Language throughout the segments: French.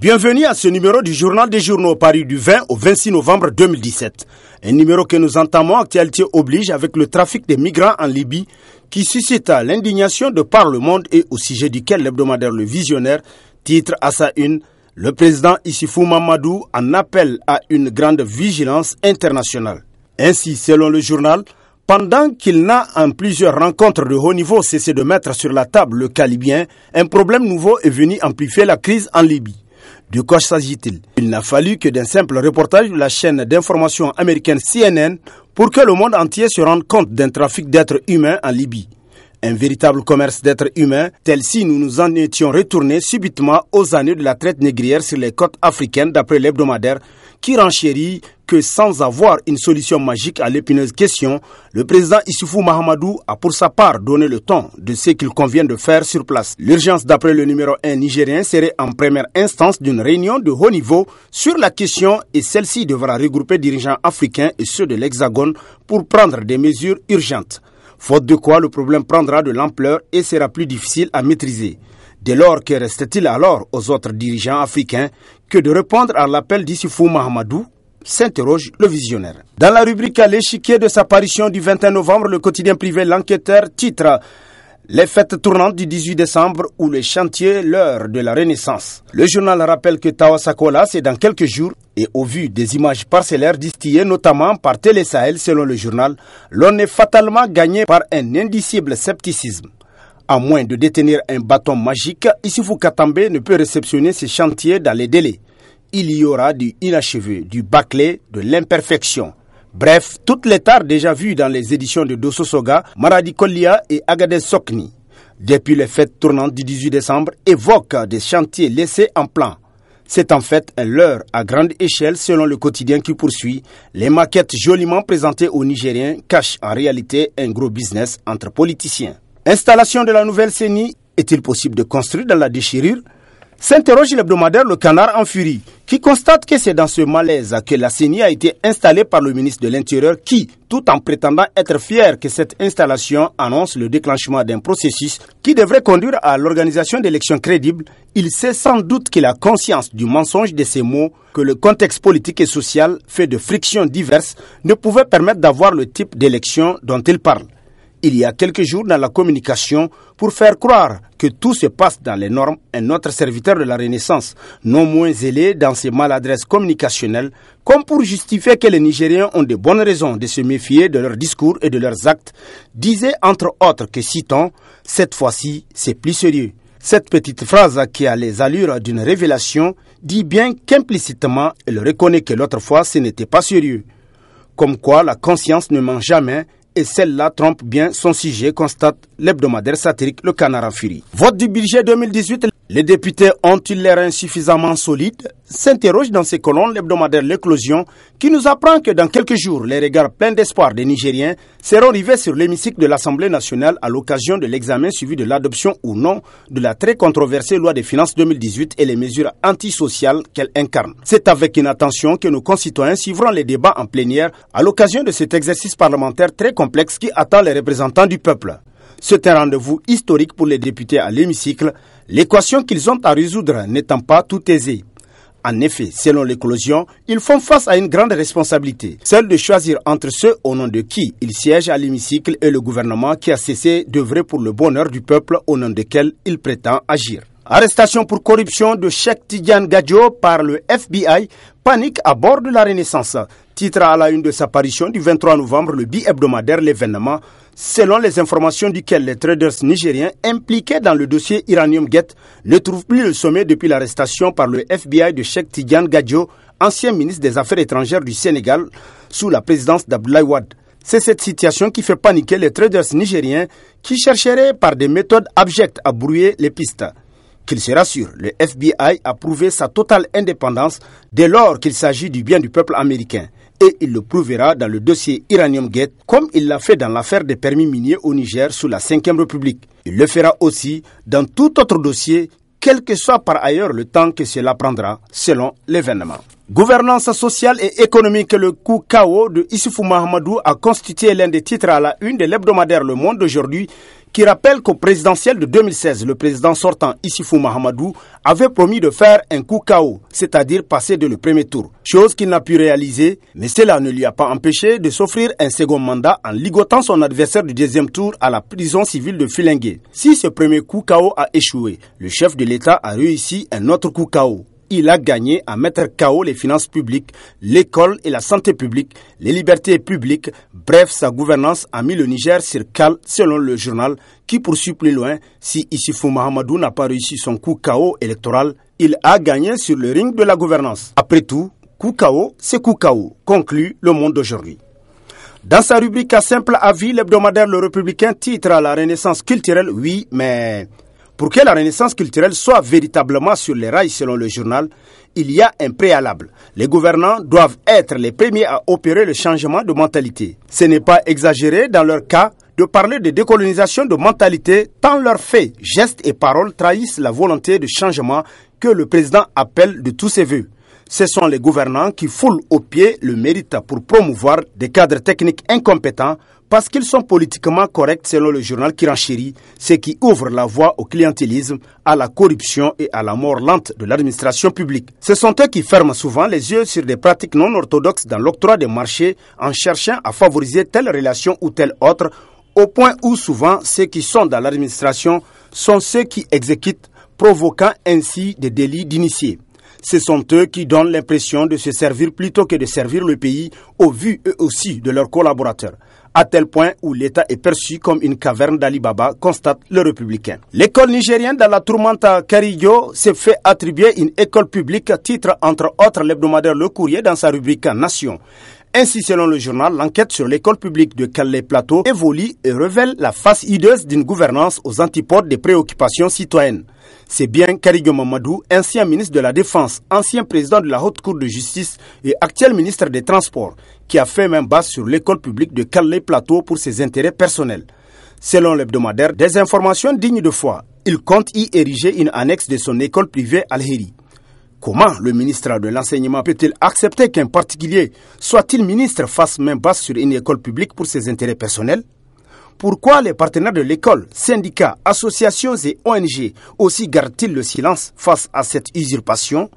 Bienvenue à ce numéro du Journal des journaux Paris du 20 au 26 novembre 2017. Un numéro que nous entamons actualité oblige avec le trafic des migrants en Libye qui suscita l'indignation de par le monde et au sujet duquel l'hebdomadaire Le Visionnaire titre à sa une Le président Issifou Mamadou en appelle à une grande vigilance internationale. Ainsi, selon le journal, pendant qu'il n'a en plusieurs rencontres de haut niveau cessé de mettre sur la table le calibien, un problème nouveau est venu amplifier la crise en Libye. De quoi s'agit-il Il n'a fallu que d'un simple reportage de la chaîne d'information américaine CNN pour que le monde entier se rende compte d'un trafic d'êtres humains en Libye un véritable commerce d'êtres humains, tel si nous nous en étions retournés subitement aux années de la traite négrière sur les côtes africaines d'après l'hebdomadaire, qui renchérit que sans avoir une solution magique à l'épineuse question, le président Issoufou Mahamadou a pour sa part donné le ton de ce qu'il convient de faire sur place. L'urgence d'après le numéro 1 nigérien serait en première instance d'une réunion de haut niveau sur la question et celle-ci devra regrouper dirigeants africains et ceux de l'Hexagone pour prendre des mesures urgentes faute de quoi le problème prendra de l'ampleur et sera plus difficile à maîtriser. Dès lors, que reste t il alors aux autres dirigeants africains que de répondre à l'appel d'Issifou Mahamadou s'interroge le visionnaire. Dans la rubrique à l'échiquier de sa parution du 21 novembre, le quotidien privé L'Enquêteur titre les fêtes tournantes du 18 décembre ou les chantiers L'heure de la Renaissance. Le journal rappelle que Tawasakola, c'est dans quelques jours et au vu des images parcellaires distillées notamment par Télé Sahel selon le journal, l'on est fatalement gagné par un indicible scepticisme. À moins de détenir un bâton magique, Issoufou Katambe ne peut réceptionner ces chantiers dans les délais. Il y aura du inachevé, du bâclé, de l'imperfection. Bref, toutes les tares déjà vues dans les éditions de Dosso Maradi Kolia et Agadez Sokni, depuis les fêtes tournantes du 18 décembre, évoquent des chantiers laissés en plan. C'est en fait un leurre à grande échelle selon le quotidien qui poursuit. Les maquettes joliment présentées aux Nigériens cachent en réalité un gros business entre politiciens. Installation de la nouvelle CENI, est-il possible de construire dans la déchirure S'interroge l'hebdomadaire Le Canard en furie, qui constate que c'est dans ce malaise que la CENI a été installée par le ministre de l'Intérieur qui, tout en prétendant être fier que cette installation annonce le déclenchement d'un processus qui devrait conduire à l'organisation d'élections crédibles, il sait sans doute qu'il a conscience du mensonge de ces mots que le contexte politique et social fait de frictions diverses ne pouvait permettre d'avoir le type d'élection dont il parle il y a quelques jours dans la communication pour faire croire que tout se passe dans les normes, un autre serviteur de la Renaissance, non moins zélé dans ses maladresses communicationnelles, comme pour justifier que les Nigériens ont de bonnes raisons de se méfier de leurs discours et de leurs actes, disait entre autres que, citons, cette fois-ci, c'est plus sérieux. Cette petite phrase qui a les allures d'une révélation dit bien qu'implicitement, elle reconnaît que l'autre fois, ce n'était pas sérieux. Comme quoi la conscience ne ment jamais et celle-là trompe bien son sujet, constate l'hebdomadaire satirique Le Canard en Vote du budget 2018. Les députés ont-ils l'air insuffisamment solides s'interrogent dans ces colonnes l'hebdomadaire L'éclosion qui nous apprend que dans quelques jours, les regards pleins d'espoir des Nigériens seront rivés sur l'hémicycle de l'Assemblée nationale à l'occasion de l'examen suivi de l'adoption ou non de la très controversée loi des finances 2018 et les mesures antisociales qu'elle incarne. C'est avec une attention que nos concitoyens suivront les débats en plénière à l'occasion de cet exercice parlementaire très complexe qui attend les représentants du peuple. C'est un rendez-vous historique pour les députés à l'hémicycle, l'équation qu'ils ont à résoudre n'étant pas tout aisée. En effet, selon l'éclosion, ils font face à une grande responsabilité, celle de choisir entre ceux au nom de qui ils siègent à l'hémicycle et le gouvernement qui a cessé d'œuvrer pour le bonheur du peuple au nom quel il prétend agir. Arrestation pour corruption de Cheikh Tidiane Gadjo par le FBI, panique à bord de la Renaissance. Titre à la une de sa parution du 23 novembre, le bi-hebdomadaire L'événement, selon les informations duquel les traders nigériens impliqués dans le dossier Iranium Gate ne trouvent plus le sommet depuis l'arrestation par le FBI de Cheikh Tidiane Gadjo, ancien ministre des Affaires étrangères du Sénégal, sous la présidence d'Abdoulaye Wade. C'est cette situation qui fait paniquer les traders nigériens qui chercheraient par des méthodes abjectes à brouiller les pistes. Qu'il se rassure, le FBI a prouvé sa totale indépendance dès lors qu'il s'agit du bien du peuple américain. Et il le prouvera dans le dossier Iranium Gate, comme il l'a fait dans l'affaire des permis miniers au Niger sous la Ve République. Il le fera aussi dans tout autre dossier, quel que soit par ailleurs le temps que cela prendra, selon l'événement. Gouvernance sociale et économique, le coup KO de Issoufou Mahamadou a constitué l'un des titres à la une de l'hebdomadaire Le Monde d'aujourd'hui qui rappelle qu'au présidentiel de 2016, le président sortant Issifou Mahamadou avait promis de faire un coup KO, c'est-à-dire passer de le premier tour. Chose qu'il n'a pu réaliser, mais cela ne lui a pas empêché de s'offrir un second mandat en ligotant son adversaire du deuxième tour à la prison civile de Filingué. Si ce premier coup KO a échoué, le chef de l'État a réussi un autre coup KO il a gagné à mettre KO les finances publiques, l'école et la santé publique, les libertés publiques. Bref, sa gouvernance a mis le Niger sur cale, selon le journal, qui poursuit plus loin si Issifou Mahamadou n'a pas réussi son coup KO électoral. Il a gagné sur le ring de la gouvernance. Après tout, coup KO, c'est coup KO, conclut le monde d'aujourd'hui. Dans sa rubrique à simple avis, l'hebdomadaire Le Républicain titre à la renaissance culturelle, oui, mais pour que la renaissance culturelle soit véritablement sur les rails selon le journal, il y a un préalable. Les gouvernants doivent être les premiers à opérer le changement de mentalité. Ce n'est pas exagéré dans leur cas de parler de décolonisation de mentalité tant leurs faits, gestes et paroles trahissent la volonté de changement que le président appelle de tous ses voeux. Ce sont les gouvernants qui foulent au pied le mérite pour promouvoir des cadres techniques incompétents parce qu'ils sont politiquement corrects selon le journal qui renchérit, ce qui ouvre la voie au clientélisme, à la corruption et à la mort lente de l'administration publique. Ce sont eux qui ferment souvent les yeux sur des pratiques non orthodoxes dans l'octroi des marchés en cherchant à favoriser telle relation ou telle autre, au point où souvent ceux qui sont dans l'administration sont ceux qui exécutent, provoquant ainsi des délits d'initiés. Ce sont eux qui donnent l'impression de se servir plutôt que de servir le pays au vu eux aussi de leurs collaborateurs à tel point où l'État est perçu comme une caverne d'Ali Baba, constate le républicain. L'école nigérienne dans la tourmenta Carillo s'est fait attribuer une école publique, titre entre autres l'hebdomadaire Le Courrier dans sa rubrique Nation. Ainsi, selon le journal, l'enquête sur l'école publique de Calais-Plateau évolue et révèle la face hideuse d'une gouvernance aux antipodes des préoccupations citoyennes. C'est bien Karigou Mamadou, ancien ministre de la Défense, ancien président de la Haute Cour de justice et actuel ministre des Transports, qui a fait main basse sur l'école publique de Calais-Plateau pour ses intérêts personnels. Selon l'hebdomadaire, des informations dignes de foi, il compte y ériger une annexe de son école privée Algérie. Comment le ministre de l'Enseignement peut-il accepter qu'un particulier, soit-il ministre, fasse main basse sur une école publique pour ses intérêts personnels Pourquoi les partenaires de l'école, syndicats, associations et ONG aussi gardent-ils le silence face à cette usurpation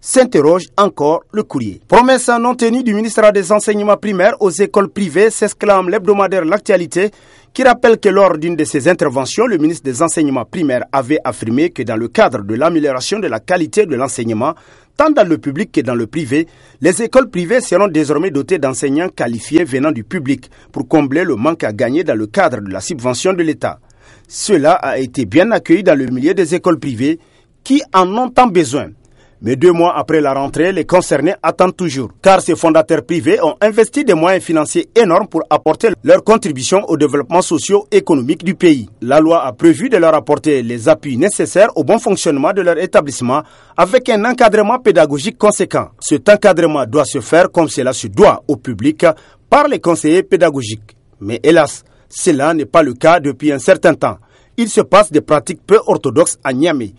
s'interroge encore le courrier. Promesse non tenue du ministère des enseignements primaires aux écoles privées s'exclame l'hebdomadaire L'actualité qui rappelle que lors d'une de ses interventions, le ministre des enseignements primaires avait affirmé que dans le cadre de l'amélioration de la qualité de l'enseignement, tant dans le public que dans le privé, les écoles privées seront désormais dotées d'enseignants qualifiés venant du public pour combler le manque à gagner dans le cadre de la subvention de l'État. Cela a été bien accueilli dans le milieu des écoles privées qui en ont tant besoin. Mais deux mois après la rentrée, les concernés attendent toujours, car ces fondateurs privés ont investi des moyens financiers énormes pour apporter leur contribution au développement socio-économique du pays. La loi a prévu de leur apporter les appuis nécessaires au bon fonctionnement de leur établissement avec un encadrement pédagogique conséquent. Cet encadrement doit se faire comme cela se doit au public par les conseillers pédagogiques. Mais hélas, cela n'est pas le cas depuis un certain temps. Il se passe des pratiques peu orthodoxes à Niamey.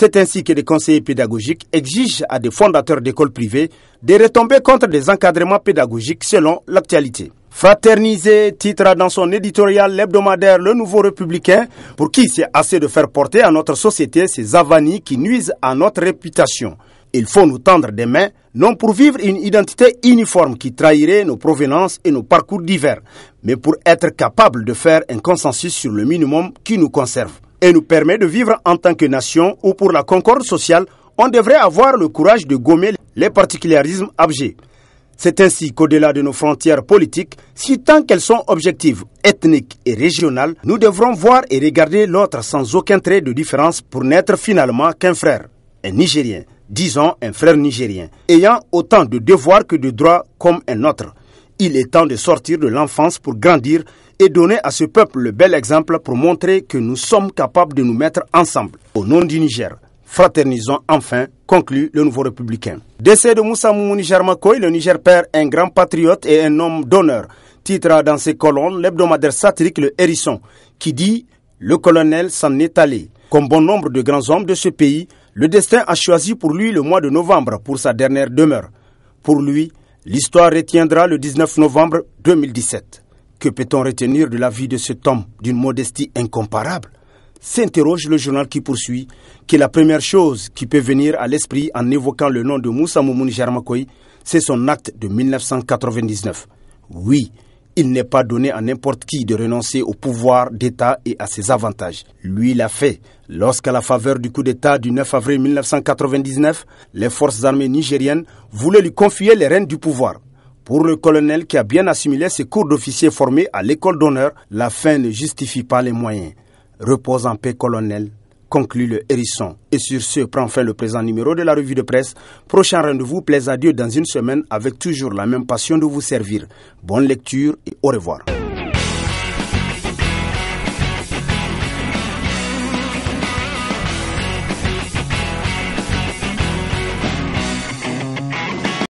C'est ainsi que les conseillers pédagogiques exigent à des fondateurs d'écoles privées de retomber contre des encadrements pédagogiques selon l'actualité. Fraterniser titre dans son éditorial l'hebdomadaire Le Nouveau Républicain, pour qui c'est assez de faire porter à notre société ces avanies qui nuisent à notre réputation. Il faut nous tendre des mains, non pour vivre une identité uniforme qui trahirait nos provenances et nos parcours divers, mais pour être capable de faire un consensus sur le minimum qui nous conserve et nous permet de vivre en tant que nation ou pour la concorde sociale, on devrait avoir le courage de gommer les particularismes abjets. C'est ainsi qu'au-delà de nos frontières politiques, si tant qu'elles sont objectives, ethniques et régionales, nous devrons voir et regarder l'autre sans aucun trait de différence pour n'être finalement qu'un frère, un Nigérien, disons un frère nigérien, ayant autant de devoirs que de droits comme un autre. Il est temps de sortir de l'enfance pour grandir et donner à ce peuple le bel exemple pour montrer que nous sommes capables de nous mettre ensemble. Au nom du Niger, fraternisons enfin, conclut le nouveau républicain. Décès de Moussa Niger Jarmakoy, le Niger perd un grand patriote et un homme d'honneur, titre dans ses colonnes l'hebdomadaire satirique Le Hérisson, qui dit Le colonel s'en est allé. Comme bon nombre de grands hommes de ce pays, le destin a choisi pour lui le mois de novembre pour sa dernière demeure. Pour lui, l'histoire retiendra le 19 novembre 2017. Que peut-on retenir de la vie de cet homme d'une modestie incomparable S'interroge le journal qui poursuit que la première chose qui peut venir à l'esprit en évoquant le nom de Moussa Moumouni Jarmakoy, c'est son acte de 1999. Oui, il n'est pas donné à n'importe qui de renoncer au pouvoir d'État et à ses avantages. Lui l'a fait lorsqu'à la faveur du coup d'État du 9 avril 1999, les forces armées nigériennes voulaient lui confier les rênes du pouvoir. Pour le colonel qui a bien assimilé ses cours d'officier formés à l'école d'honneur, la fin ne justifie pas les moyens. Repose en paix, colonel, conclut le hérisson. Et sur ce prend fin le présent numéro de la revue de presse. Prochain rendez-vous, plaise à Dieu dans une semaine avec toujours la même passion de vous servir. Bonne lecture et au revoir.